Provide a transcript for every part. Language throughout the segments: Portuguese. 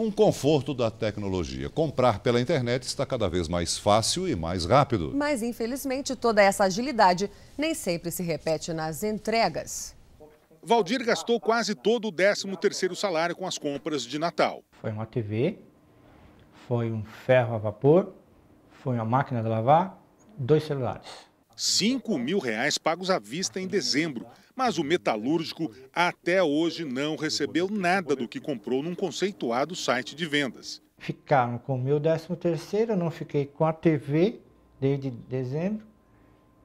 Um conforto da tecnologia. Comprar pela internet está cada vez mais fácil e mais rápido. Mas, infelizmente, toda essa agilidade nem sempre se repete nas entregas. Valdir gastou quase todo o 13º salário com as compras de Natal. Foi uma TV, foi um ferro a vapor, foi uma máquina de lavar, dois celulares. 5 mil reais pagos à vista em dezembro, mas o metalúrgico até hoje não recebeu nada do que comprou num conceituado site de vendas. Ficaram com o meu 13 terceiro, eu não fiquei com a TV desde dezembro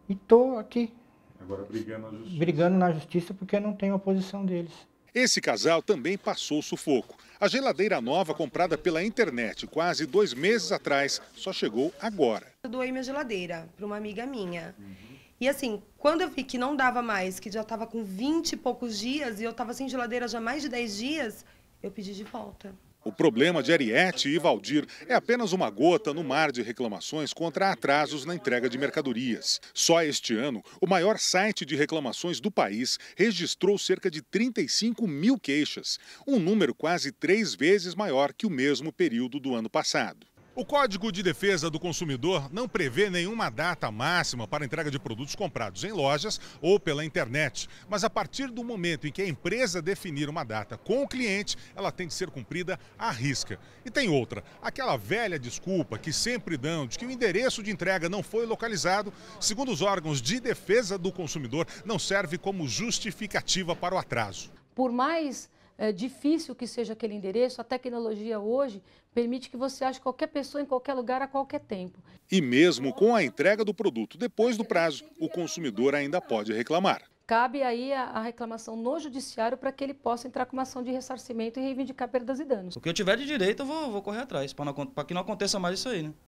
e estou aqui. Agora brigando na justiça. Brigando na justiça porque não tem oposição deles. Esse casal também passou sufoco. A geladeira nova comprada pela internet quase dois meses atrás só chegou agora. Eu doei minha geladeira para uma amiga minha. Uhum. E assim, quando eu vi que não dava mais, que já estava com 20 e poucos dias e eu estava sem geladeira já mais de 10 dias, eu pedi de volta. O problema de Ariete e Valdir é apenas uma gota no mar de reclamações contra atrasos na entrega de mercadorias. Só este ano, o maior site de reclamações do país registrou cerca de 35 mil queixas, um número quase três vezes maior que o mesmo período do ano passado. O Código de Defesa do Consumidor não prevê nenhuma data máxima para entrega de produtos comprados em lojas ou pela internet, mas a partir do momento em que a empresa definir uma data com o cliente, ela tem de ser cumprida à risca. E tem outra, aquela velha desculpa que sempre dão de que o endereço de entrega não foi localizado, segundo os órgãos de defesa do consumidor, não serve como justificativa para o atraso. Por mais é, difícil que seja aquele endereço, a tecnologia hoje permite que você ache qualquer pessoa em qualquer lugar a qualquer tempo. E mesmo com a entrega do produto depois do prazo, o consumidor ainda pode reclamar. Cabe aí a, reclamação no judiciário para que ele possa entrar com uma ação de ressarcimento e reivindicar perdas e danos. O que eu tiver de direito, eu vou, vou correr atrás, para que não aconteça mais isso aí, né?